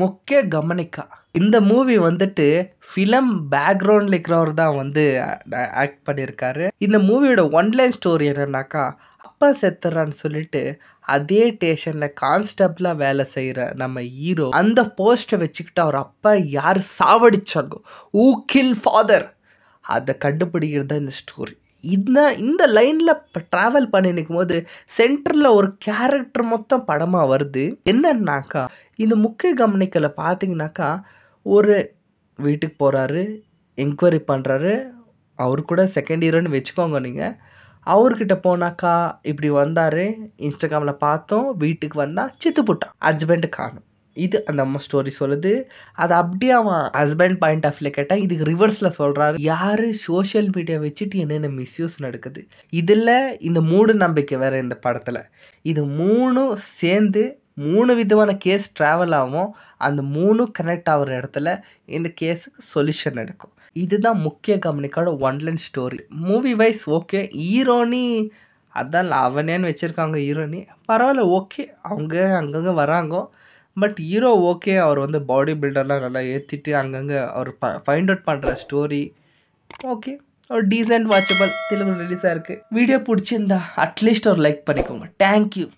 முக்கிய கவனிக்கா இந்த மூவி வந்துட்டு ஃபிலம் பேக்ரவுண்ட்ல இருக்கிறவர் தான் வந்து ஆக்ட் பண்ணியிருக்காரு இந்த மூவியோட ஒன்லைன் ஸ்டோரி என்னன்னாக்கா அப்பா செத்துறான்னு சொல்லிட்டு அதே ஸ்டேஷன்ல கான்ஸ்டபிளாக வேலை செய்கிற நம்ம ஹீரோ அந்த போஸ்ட்டை வச்சுக்கிட்டு அவர் அப்பா யார் சாவடிச்சாங்க ஊ கில் ஃபாதர் அதை கண்டுபிடிக்கிறது தான் இந்த ஸ்டோரி இந்த இந்த லைனில் ட்ராவல் பண்ணி நிற்கும் போது சென்டரில் ஒரு கேரக்டர் மொத்தம் படமாக வருது என்னன்னாக்கா இந்த முக்கிய கவனிக்கலை பார்த்தீங்கன்னாக்கா ஒரு வீட்டுக்கு போகிறாரு என்கொயரி பண்ணுறாரு அவர் கூட செகண்ட் இயர்னு வச்சுக்கோங்க நீங்கள் அவர்கிட்ட போனாக்கா இப்படி வந்தார் இன்ஸ்டாகிராமில் பார்த்தோம் வீட்டுக்கு வந்தால் சித்து போட்டான் ஹஸ்பண்டு காணும் இது அந்த அம்மா ஸ்டோரி சொல்லுது அது அப்படியே அவன் ஹஸ்பண்ட் பாயிண்ட் ஆஃப்ல கேட்டால் இதுக்கு ரிவர்ஸில் சொல்கிறாரு யார் சோஷியல் மீடியா வச்சுட்டு என்னென்ன மிஸ்யூஸ் நடக்குது இதில் இந்த மூடு நம்பிக்கை வேறு இந்த படத்தில் இது மூணும் சேர்ந்து மூணு விதமான கேஸ் ட்ராவல் ஆகும் அந்த மூணும் கனெக்ட் ஆகிற இடத்துல இந்த கேஸுக்கு சொல்யூஷன் நடக்கும் இதுதான் முக்கிய கம்பெனிக்கான online story movie wise okay ஹீரோனி அதான் அவனேன்னு வச்சுருக்காங்க ஹீரோனி பரவாயில்ல ஓகே அவங்க அங்கங்கே வராங்க பட் ஹீரோ ஓகே அவர் வந்து பாடி பில்டர்லாம் நல்லா ஏற்றிட்டு அங்கங்கே அவர் ப ஃபைண்ட் அவுட் பண்ணுற ஸ்டோரி ஓகே ஒரு டீசென்ட் வாட்சபிள் தெலுங்கு ரிலீஸாக இருக்குது வீடியோ பிடிச்சிருந்தா அட்லீஸ்ட் ஒரு லைக் பண்ணிக்கோங்க தேங்க்யூ